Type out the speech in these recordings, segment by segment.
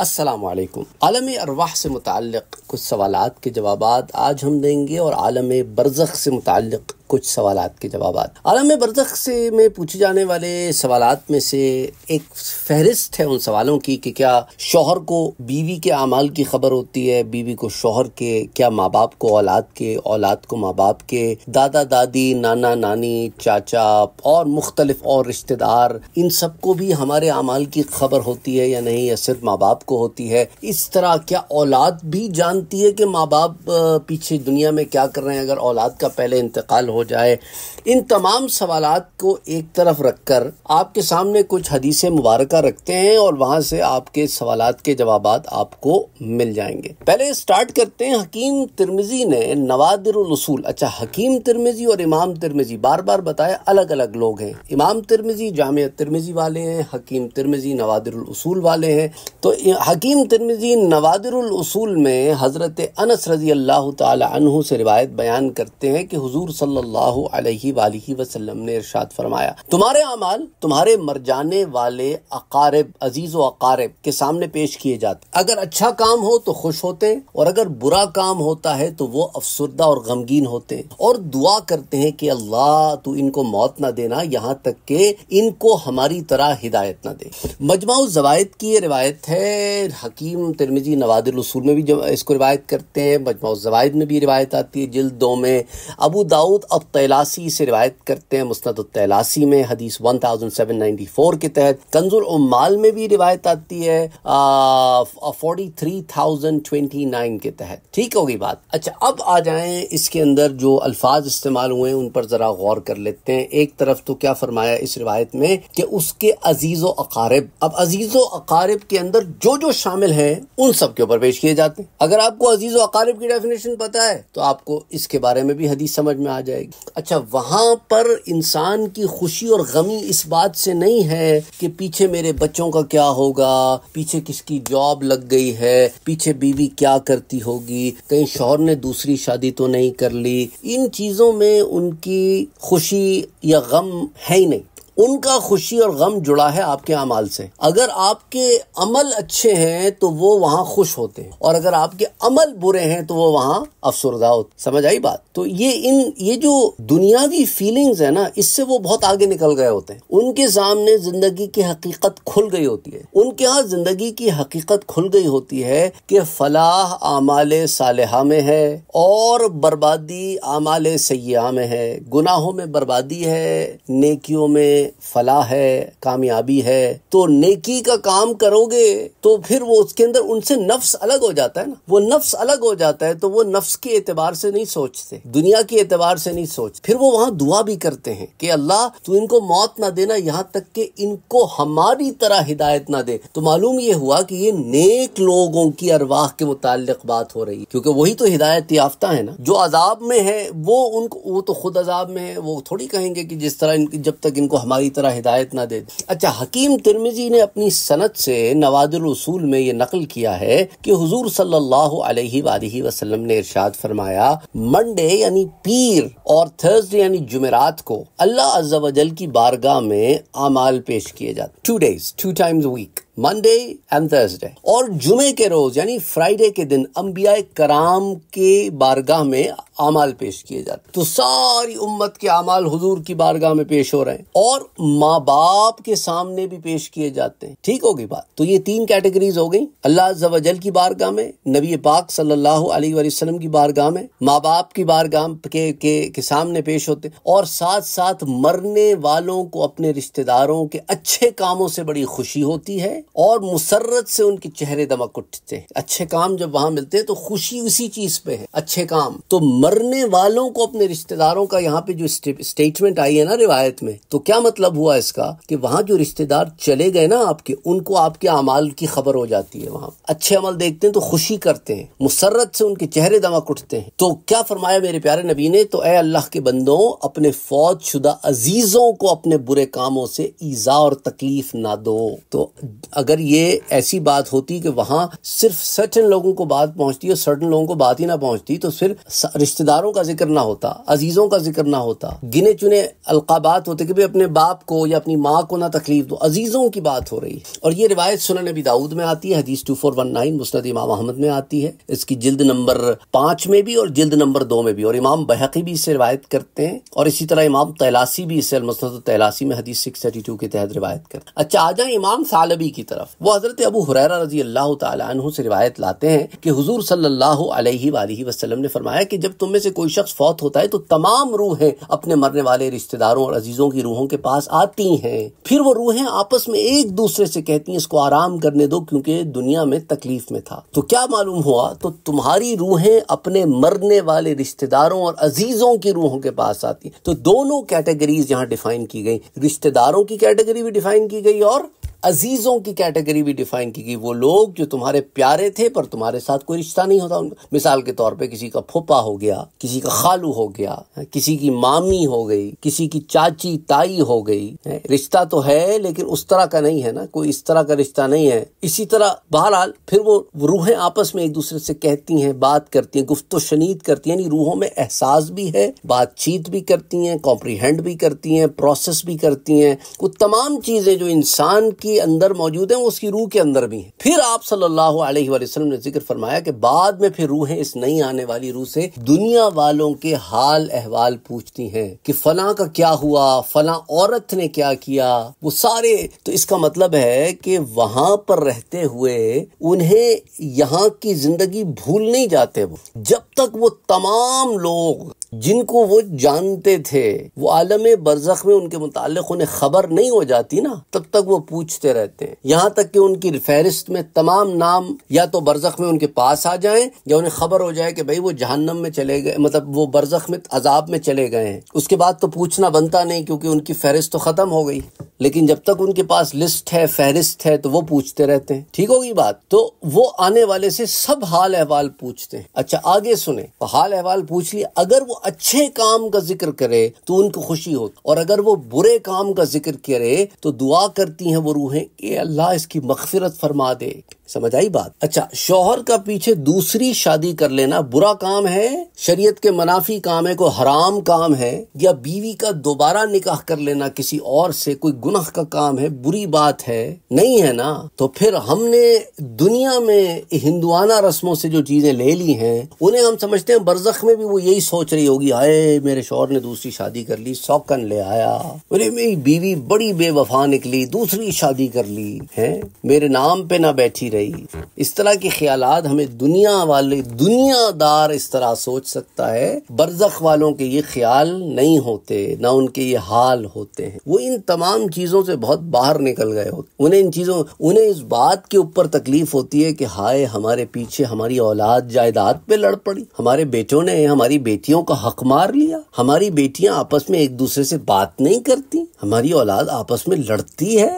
असलकम आलम अरवाह से मुतक़ कुछ सवाल के जवाब आज हम देंगे और आलम बरज़ से मुतक़ कुछ सवाल के जवाब आलम बरदख से में पूछे जाने वाले सवाल में से एक फहरिस्त है उन सवालों की कि क्या शोहर को बीवी के अमाल की खबर होती है बीवी को शोहर के क्या माँ बाप को औलाद के औलाद को माँ बाप के दादा दादी नाना नानी चाचा और मुख्तलिफ और रिश्तेदार इन सबको भी हमारे अमाल की खबर होती है या नहीं या सिर्फ माँ बाप को होती है इस तरह क्या औलाद भी जानती है कि माँ बाप पीछे दुनिया में क्या कर रहे हैं अगर औलाद का पहले इंतकाल हो जाए इन तमाम सवाल को एक तरफ रखकर आपके सामने कुछ हदीस मुबारक रखते हैं और वहाँ से आपके सवाल के जवाब आपको मिल जाएंगे पहले स्टार्ट करते हैं हकीम तिरमिजी ने नवादर रसूल अच्छा हकीम तिरमिजी और इमाम तिरमिजी बार बार बताया अलग अलग लोग हैं इमाम तिरमिजी जाम तिरमिजी वाले हैं हकीम तिरमिजी नवादर रसूल वाले हैं तो हकीम तिरमिजी नवादर रसूल में हज़रत अनस रजी अल्लाह तहु से रिवायत बयान करते हैं कि हजूर सल्ला सल्लल्लाहु अलैहि वसल्लम ने इरशाद फरमाया तुम्हारे अमाल तुम्हारे मर जाने वाले अकारब अजीज व अकारब के सामने पेश किए जाते अगर अच्छा काम हो तो खुश होते हैं और अगर बुरा काम होता है तो वो अफसरदा और गमगीन होते हैं और दुआ करते हैं कि अल्लाह तू इनको मौत ना देना यहाँ तक के इनको हमारी तरह हिदायत ना दे मजमा जवायद की ये रिवायत है हकीम तिरमिजी नवादिल में भी इसको रिवायत करते हैं मजमा जवायद में भी रिवायत आती है जिल्द दो में अबू दाऊद तैलासी से रिवायत करते हैं मुस्त तैलासी में हदीस 1794 के तहत कंजुल उमाल में भी रिवायत आती है forty three thousand twenty nine के तहत ठीक होगी बात अच्छा अब आ जाए इसके अंदर जो अल्फाज इस्तेमाल हुए उन पर ज़रा गौर कर लेते हैं एक तरफ तो क्या फरमाया इस रिवायत में कि उसके अजीज़ व अकारब अब अजीज़ व अकारब के अंदर जो जो शामिल हैं उन सब के ऊपर पेश किए जाते हैं अगर आपको अजीज़ व अकारब की डेफिनेशन पता है तो आपको इसके बारे में भी हदीस समझ में आ जाएगी जाएगी अच्छा वहां पर इंसान की खुशी और गमी इस बात से नहीं है कि पीछे मेरे बच्चों का क्या होगा पीछे किसकी जॉब लग गई है पीछे बीवी क्या करती होगी कहीं शोहर ने दूसरी शादी तो नहीं कर ली इन चीज़ों में उनकी खुशी या गम है ही नहीं उनका खुशी और गम जुड़ा है आपके अमाल से अगर आपके अमल अच्छे हैं तो वो वहाँ खुश होते हैं और अगर आपके अमल बुरे हैं तो वो वहां अफसरदा होते समझ आई बात तो ये इन ये जो दुनियावी फीलिंग्स है ना इससे वो बहुत आगे निकल गए होते हैं उनके सामने जिंदगी की हकीकत खुल गई होती है उनके यहाँ जिंदगी की हकीकत खुल गई होती है कि फलाह आमाल सालहा में है और बर्बादी आमाल सयाह में है गुनाहों में बर्बादी है नेकियों में फला है कामयाबी है तो नेकी का काम करोगे तो फिर वो उसके अंदर उनसे नफ्स अलग हो जाता है ना वो नफ्स अलग हो जाता है तो वो नफ्स के एतबार से नहीं सोचते दुनिया के एतबार से नहीं सोचते फिर वो वहां दुआ भी करते हैं कि अल्लाह तू इनको मौत ना देना यहाँ तक कि इनको हमारी तरह हिदायत ना दे तो मालूम ये हुआ कि ये नेक लोगों की अरवाह के मुतालिक बात हो रही है क्योंकि वही तो हिदायत याफ्ता है ना जो अजाब में है वो उनको वो तो खुद अजाब में है वो थोड़ी कहेंगे कि जिस तरह जब तक इनको हमारे हमारी तरह हिदायत ना दे अच्छा हकीम तिरमिजी ने अपनी सनत से नवाजुल उसूल में ये नकल किया है कि हुजूर सल्लल्लाहु अलैहि वसल्लम ने इरशाद फरमाया मंडे यानी पीर और थर्सडे यानी जुमेरात को अल्लाह अजल की बारगाह में अमाल पेश किए जाते two days two times week Monday and Thursday और जुमे के रोज यानी फ्राइडे के दिन अम्बिया कराम के बारगाह में अमाल पेश किए जाते तो सारी उम्मत के अमाल हुजूर की बारगाह में पेश हो रहे हैं और माँ बाप के सामने भी पेश किए जाते हैं ठीक होगी बात तो ये तीन कैटेगरीज हो गई अल्लाह जवाजल की बारगाह में नबी पाक सल्लल्लाहु अलैहि वसल्लम की बारगाह में माँ बाप की बारगाह के, के, के सामने पेश होते और साथ साथ मरने वालों को अपने रिश्तेदारों के अच्छे कामों से बड़ी खुशी होती है और मुसरत से उनके चेहरे दमक उठते हैं अच्छे काम जब वहां मिलते हैं तो खुशी उसी चीज पे है अच्छे काम तो मरने वालों को अपने रिश्तेदारों का यहाँ पे जो स्टेटमेंट आई है ना रिवायत में तो क्या मतलब हुआ इसका कि वहां जो रिश्तेदार चले गए ना आपके उनको आपके अमाल की खबर हो जाती है वहां अच्छे अमल देखते हैं तो खुशी करते हैं मुसरत से उनके चेहरे दमक उठते हैं तो क्या फरमाया मेरे प्यारे नबी ने तो ए अल्लाह के बंदों अपने फौज शुदा अजीजों को अपने बुरे कामों से ईजा और तकलीफ ना दो तो अगर ये ऐसी बात होती कि वहां सिर्फ सर्टन लोगों को बात पहुंचती और सर्टन लोगों को बात ही ना पहुंचती तो फिर रिश्तेदारों का जिक्र ना होता अजीज़ों का जिक्र ना होता गिने चुने अलकाबात होते कि भाई अपने बाप को या अपनी माँ को ना तकलीफ दो अजीज़ों की बात हो रही है और ये रिवायत सुनन नबी दाऊद में आती है हदीस टू फोर वन नाइन मुस्त इमाम अहमद में आती है इसकी जिल्द नंबर पांच में भी और जिल्द नंबर दो में भी और इमाम बहकी भी इसे रिवायत करते हैं और इसी तरह इमाम तैलासी भी इससे मुस्त तैलासी में हदीस सिक्स थर्टी टू के तहत रिवायत करते हैं अच्छा आ जाए इमाम सालबी की तरफ वो हजरत अबू हुरैरा रजी अल्लाह तु से रिवायत लाते हैं कि हजूर सल्लल्लाहु ने फरमाया कि जब तुम में से कोई शख्स फौत होता है तो तमाम रूहें अपने मरने वाले रिश्तेदारों और अजीजों की रूहों के पास आती हैं फिर वो रूहें आपस में एक दूसरे से कहती हैं इसको आराम करने दो क्योंकि दुनिया में तकलीफ में था तो क्या मालूम हुआ तो तुम्हारी रूहें अपने मरने वाले रिश्तेदारों और अजीजों की रूहों के पास आती तो दोनों कैटेगरीज यहाँ डिफाइन की गई रिश्तेदारों की कैटेगरी भी डिफाइन की गई और अजीज़ों की कैटेगरी भी डिफाइन की गई वो लोग जो तुम्हारे प्यारे थे पर तुम्हारे साथ कोई रिश्ता नहीं होता उनका मिसाल के तौर पे किसी का फुपा हो गया किसी का खालू हो गया किसी की मामी हो गई किसी की चाची ताई हो गई रिश्ता तो है लेकिन उस तरह का नहीं है ना कोई इस तरह का रिश्ता नहीं है इसी तरह बहरहाल फिर वो रूहें आपस में एक दूसरे से कहती हैं बात करती हैं गुफ्त शनीद करती हैं यानी रूहों में एहसास भी है बातचीत भी करती हैं कॉम्प्रीहेंड भी करती हैं प्रोसेस भी करती हैं वो तमाम चीज़ें जो इंसान की के अंदर मौजूद हैं वो उसकी रूह के अंदर भी हैं फिर आप सल्लल्लाहु अलैहि वसल्लम ने जिक्र फरमाया कि बाद में फिर रूहें इस नई आने वाली रूह से दुनिया वालों के हाल अहवाल पूछती हैं कि फला का क्या हुआ फला औरत ने क्या किया वो सारे तो इसका मतलब है कि वहां पर रहते हुए उन्हें यहाँ की जिंदगी भूल नहीं जाते वो जब तक वो तमाम लोग जिनको वो जानते थे वो आलम बरजख में उनके मुतालिक उन्हें खबर नहीं हो जाती ना तब तक वो पूछते रहते हैं यहाँ तक कि उनकी फहरिस्त में तमाम नाम या तो बरजख में उनके पास आ जाए या उन्हें खबर हो जाए कि भाई वो जहन्नम में चले गए मतलब वो बरजख में अजाब में चले गए हैं उसके बाद तो पूछना बनता नहीं क्योंकि उनकी फहरिस्त तो ख़त्म हो गई लेकिन जब तक उनके पास लिस्ट है फहरिस्त है तो वो पूछते रहते हैं ठीक होगी बात तो वो आने वाले से सब हाल अहवाल पूछते हैं अच्छा आगे सुने हाल अहवाल पूछ लिए अगर वो अच्छे काम का जिक्र करे तो उनको खुशी हो और अगर वो बुरे काम का जिक्र करे तो दुआ करती हैं वो रूहें ए अल्लाह इसकी मखफिरत फरमा दे समझ आई बात अच्छा शोहर का पीछे दूसरी शादी कर लेना बुरा काम है शरीयत के मनाफी काम है कोई हराम काम है या बीवी का दोबारा निकाह कर लेना किसी और से कोई गुनाह का काम है बुरी बात है नहीं है ना तो फिर हमने दुनिया में हिंदुआना रस्मों से जो चीजें ले ली हैं उन्हें हम समझते हैं बरजख में भी वो यही सोच रही होगी हाय मेरे शोहर ने दूसरी शादी कर ली सौकन ले आया बोले मेरी बीवी बड़ी बेवफा निकली दूसरी शादी कर ली है मेरे नाम पे ना बैठी रही इस तरह के ख्याल हमें दुनिया वाले दुनियादार इस तरह सोच सकता है बरजख वालों के ये ख्याल नहीं होते ना उनके ये हाल होते हैं वो इन तमाम चीजों से बहुत बाहर निकल गए होते उन्हें इन चीजों उन्हें इस बात के ऊपर तकलीफ होती है कि हाय हमारे पीछे हमारी औलाद जायदाद पे लड़ पड़ी हमारे बेटों ने हमारी बेटियों का हक मार लिया हमारी बेटियां आपस में एक दूसरे से बात नहीं करती हमारी औलाद आपस में लड़ती है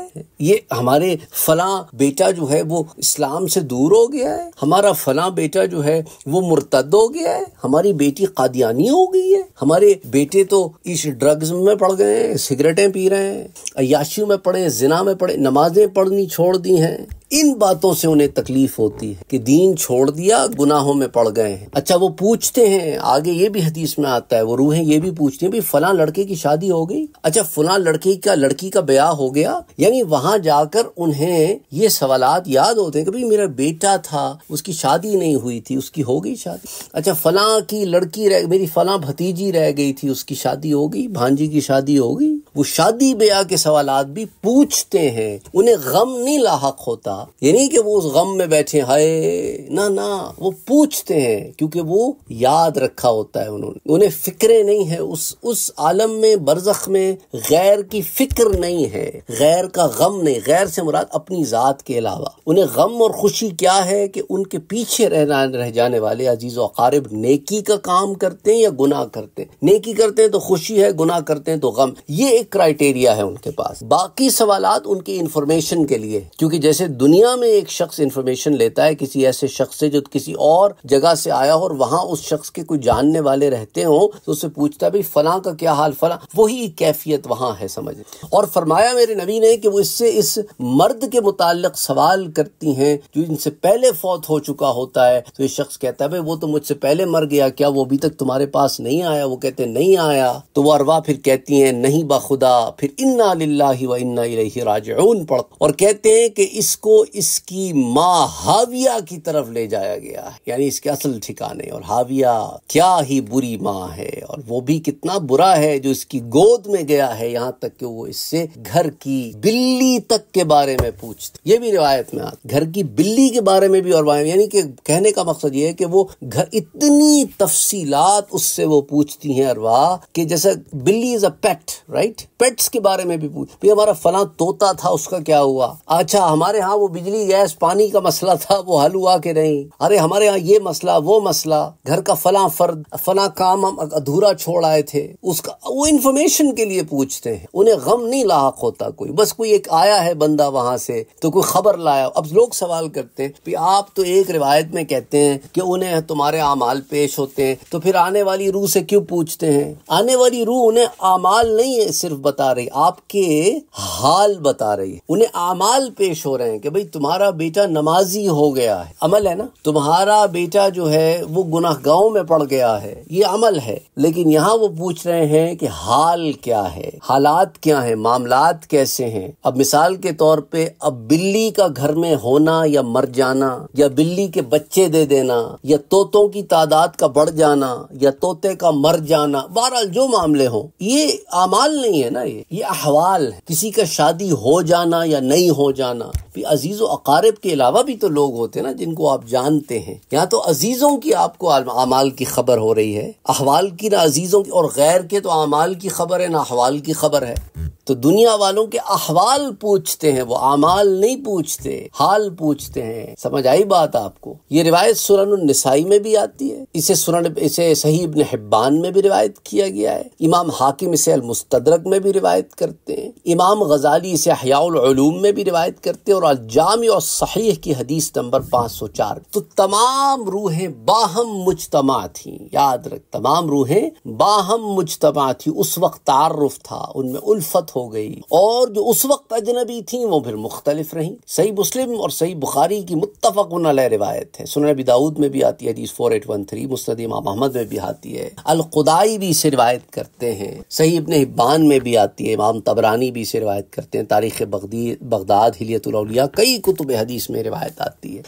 ये हमारे फला बेटा जो है वो इस्लाम से दूर हो गया है हमारा फला बेटा जो है वो मुर्तद हो गया है हमारी बेटी कादियानी हो गई है हमारे बेटे तो इस ड्रग्स में पड़ गए हैं सिगरेटें पी रहे हैं अयाशियों में पड़े जिना में पड़े नमाजें पढ़नी छोड़ दी हैं इन बातों से उन्हें तकलीफ होती है कि दीन छोड़ दिया गुनाहों में पड़ गए हैं अच्छा वो पूछते हैं आगे ये भी हदीस में आता है वो रूहें ये भी पूछती है फला लड़के की शादी हो गई अच्छा फला लड़के का लड़की का ब्याह हो गया यानी वहां जाकर उन्हें ये सवाल याद होते हैं कि भाई मेरा बेटा था उसकी शादी नहीं हुई थी उसकी हो गई शादी अच्छा फला की लड़की रह मेरी फला भतीजी रह गई थी उसकी शादी हो गई भांजी की शादी हो गई वो शादी ब्याह के सवाल भी पूछते हैं उन्हें गम नहीं लाक होता ये नहीं कि वो उस गम में बैठे हाय ना ना वो पूछते हैं क्योंकि वो याद रखा होता है उन्होंने उन्हें फिक्रे नहीं है उस उस आलम में बरजख में गैर की फिक्र नहीं है गैर का गम नहीं गैर से मुराद अपनी ज़ात के अलावा उन्हें गम और खुशी क्या है कि उनके पीछे रहना रह जाने वाले अजीज वारब नेकी का काम करते हैं या गुनाह करते हैं नेकी करते हैं तो खुशी है गुनाह करते हैं तो गम ये एक क्राइटेरिया है उनके पास बाकी सवाल उनकी इंफॉर्मेशन के लिए क्योंकि जैसे दुनिया में एक शख्स इन्फॉर्मेशन लेता है किसी ऐसे शख्स से जो किसी और जगह से आया हो और वहां उस शख्स के कोई जानने वाले रहते हो तो उससे पूछता भाई फला का क्या हाल फला वही कैफियत वहां है समझ और फरमाया मेरे नबी ने कि वो इससे इस मर्द के मुतालक सवाल करती हैं जो इनसे पहले फौत हो चुका होता है तो ये शख्स कहता है भाई वो तो मुझसे पहले मर गया क्या वो अभी तक तुम्हारे पास नहीं आया वो कहते नहीं आया तो वो अरवा फिर कहती हैं नहीं बाखुदा फिर इन्ना लाही व इन्ना राज पढ़ और कहते हैं कि इसको इसकी माँ हाविया की तरफ ले जाया गया है यानी इसके असल ठिकाने और हाविया क्या ही बुरी माँ है और वो भी कितना बुरा है जो इसकी गोद में गया है यहाँ तक कि वो इससे घर की बिल्ली तक के बारे में पूछती ये भी रिवायत में आती घर की बिल्ली के बारे में भी और यानी कि कहने का मकसद ये है कि वो घर इतनी तफसीलात उससे वो पूछती हैं अरवा कि जैसे बिल्ली is a pet right pets के बारे में भी पूछ भाई हमारा फला तोता था उसका क्या हुआ अच्छा हमारे यहाँ वो वो बिजली गैस पानी का मसला था वो हल हुआ कि नहीं अरे हमारे यहाँ ये मसला वो मसला घर का फला फर्द फला काम हम अधूरा छोड़ आए थे उसका वो इन्फॉर्मेशन के लिए पूछते हैं उन्हें गम नहीं लाक होता कोई बस कोई एक आया है बंदा वहां से तो कोई खबर लाया अब लोग सवाल करते हैं आप तो एक रिवायत में कहते हैं कि उन्हें तुम्हारे अमाल पेश होते हैं तो फिर आने वाली रूह से क्यों पूछते हैं आने वाली रूह उन्हें अमाल नहीं है सिर्फ बता रही आपके हाल बता रही उन्हें अमाल पेश हो रहे हैं कि भाई तुम्हारा बेटा नमाजी हो गया है अमल है ना तुम्हारा बेटा जो है वो गुनाहगाहों में पड़ गया है ये अमल है लेकिन यहाँ वो पूछ रहे हैं कि हाल क्या है हालात क्या है मामलात कैसे हैं अब मिसाल के तौर पे अब बिल्ली का घर में होना या मर जाना या बिल्ली के बच्चे दे देना या तोतों की तादाद का बढ़ जाना या तोते का मर जाना बहरहाल जो मामले हों ये अमाल नहीं है ना ये ये अहवाल है किसी का शादी हो जाना या नहीं हो जाना भी अजीज़ अकारब के अलावा भी तो लोग होते हैं ना जिनको आप जानते हैं यहाँ तो अजीज़ों की आपको अमाल की खबर हो रही है अहवाल की ना अजीज़ों की और गैर के तो अमाल की खबर है ना अहवाल की खबर है तो दुनिया वालों के अहवाल पूछते हैं वो आमाल नहीं पूछते हाल पूछते हैं समझ आई बात आपको ये रिवायत सुरन नसाई में भी आती है इसे सुरन इसे सही इब्न हिब्बान में भी रिवायत किया गया है इमाम हाकिम इसे अल मुस्तदरक में भी रिवायत करते हैं इमाम गजाली इसे हयालूम में भी रिवायत करते हैं और अलजाम और सही की हदीस नंबर पाँच सौ चार तो तमाम रूहें बाहम मुजतमा थी याद रख तमाम रूहें बाहम मुजतमा थी उस वक्त तारुफ था उनमें उल्फत हो गई और जो उस वक्त अजनबी थी वो फिर मुख्तलिफ रही सही मुस्लिम और सही बुखारी की मुतफक रिवायत है सुन अबी दाऊद में भी आती है फोर एट वन थ्री मुस्तद इमाम अहमद में भी आती है अलखुदाई भी इसे रिवायत करते हैं सही इबन हिब्बान में भी आती है इमाम तबरानी भी इसे रिवायत करते हैं तारीख बगदाद हिलियतुलौलिया कई कुतुब हदीस में रिवायत आती है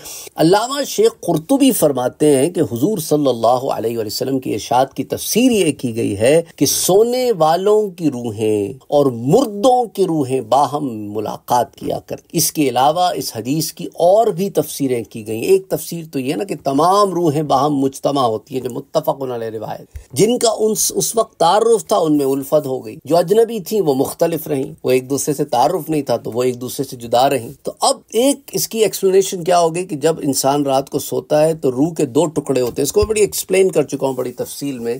अलामा शेख कुरतुबी फरमाते हैं कि हजूर सल्लाम की इशाद की तफसीर ये की गई है कि सोने वालों की रूहें और मुर्दों की रूहें बाहम मुलाकात किया कर इसके अलावा इस हदीस की और भी तफसीरें की गई एक तफसीर तो यह ना कि तमाम रूहें बाहम मुजतमा होती हैं जो मुतफ़ रिवायत जिनका उस उस वक्त तारुफ था उनमें उल्फत हो गई जो अजनबी थी वो मुख्तलिफ रही वो एक दूसरे से तारुफ नहीं था तो वो एक दूसरे से जुदा रही तो अब एक इसकी एक्सप्लेनेशन क्या होगी कि जब इंसान रात को सोता है तो रूह के दो टुकड़े होते हैं इसको बड़ी एक्सप्लेन कर चुका हूँ बड़ी तफसील में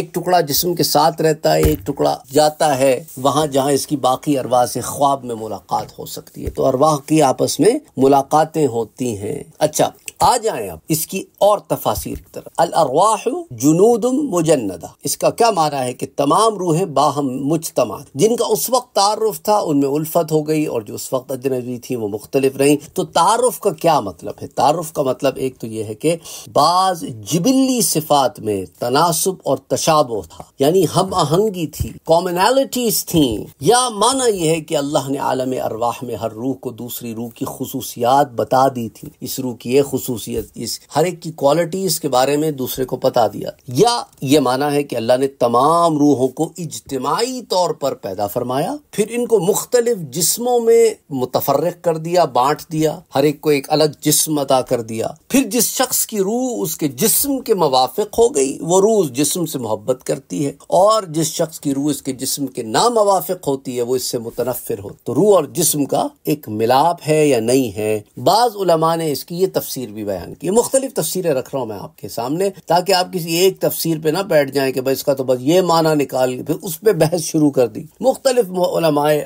एक टुकड़ा जिसम के साथ रहता है एक टुकड़ा जाता है वहां जहां जिसकी बाकी अरवाह से ख्वाब में मुलाकात हो सकती है तो अरवाह की आपस में मुलाकातें होती हैं अच्छा आ जाए अब इसकी और तफासिर की तरफ अल अरवाह जुनूदम मुजन्नदा इसका क्या माना है कि तमाम रूहें बाहम मुजतमा जिनका उस वक्त तारुफ था उनमें उल्फत हो गई और जो उस वक्त अजनबी थी वो मुख्तलिफ रही तो तारुफ का क्या मतलब है तारुफ का मतलब एक तो यह है कि बाज जिबिली सिफात में तनासब और तशाबो था यानी हम आहंगी थी कॉमनैलिटीज थी या माना यह है कि अल्लाह ने आलम अरवाह में हर रूह को दूसरी रूह की खसूसियात बता दी थी इस रूह की एक खसूस खसूसियत इस हर एक की क्वालिटी इसके बारे में दूसरे को बता दिया या ये माना है कि अल्लाह ने तमाम रूहों को इजतमाही तौर पर पैदा फरमाया फिर इनको मुख्तलिफ जिस्मों में मुतफरक कर दिया बांट दिया हर एक को एक अलग जिस्म अदा कर दिया फिर जिस शख्स की रूह उसके जिस्म के मुवाफ़ हो गई वो रूह उस जिस्म से मोहब्बत करती है और जिस शख्स की रूह इसके जिस्म के नामवाफ़ होती है वो इससे मुतनफिर हो तो रूह और जिस्म का एक मिलाप है या नहीं है बाज़ ने इसकी ये तफसीर भी भी बयान की मुख्तलिफ तफसीरें रख रहा हूँ मैं आपके सामने ताकि आप किसी एक तफसीर पे ना बैठ जाए कि भाई इसका तो बस ये माना निकाल फिर उस पर बहस शुरू कर दी मुख्तलिफ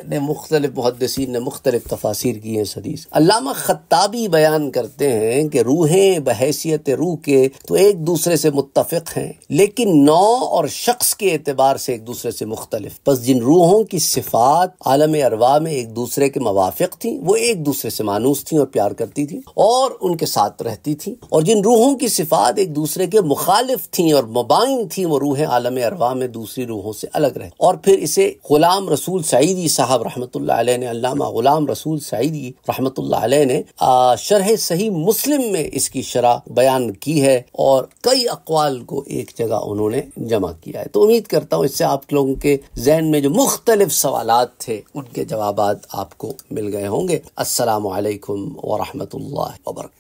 ने मुख्तलिफ मुहदसिन ने मुख्तलिफ तफासिर की है सदीस अलामा खत्ताबी बयान करते हैं कि रूहें बहसीत रूह के तो एक दूसरे से मुतफ़ हैं लेकिन नौ और शख्स के एतबार से एक दूसरे से मुख्तलिफ बस जिन रूहों की सिफात आलम अरवा में एक दूसरे के मवाफिक थी वो एक दूसरे से मानूस थी और प्यार करती थी और उनके साथ साथ रहती थी और जिन रूहों की सिफात एक दूसरे के मुखालिफ थी और मुबाइन थी वो रूहें आलम अरवा में दूसरी रूहों से अलग रहे और फिर इसे गुलाम रसूल सईदी साहब रहमत ने अल्लामा गुलाम रसूल सईदी रहमत ने शरह सही मुस्लिम में इसकी शरह बयान की है और कई अकवाल को एक जगह उन्होंने जमा किया है तो उम्मीद करता हूँ इससे आप लोगों के जहन में जो मुख्तलिफ सवाल थे उनके जवाब आपको मिल गए होंगे असलकम वरहमत वर्क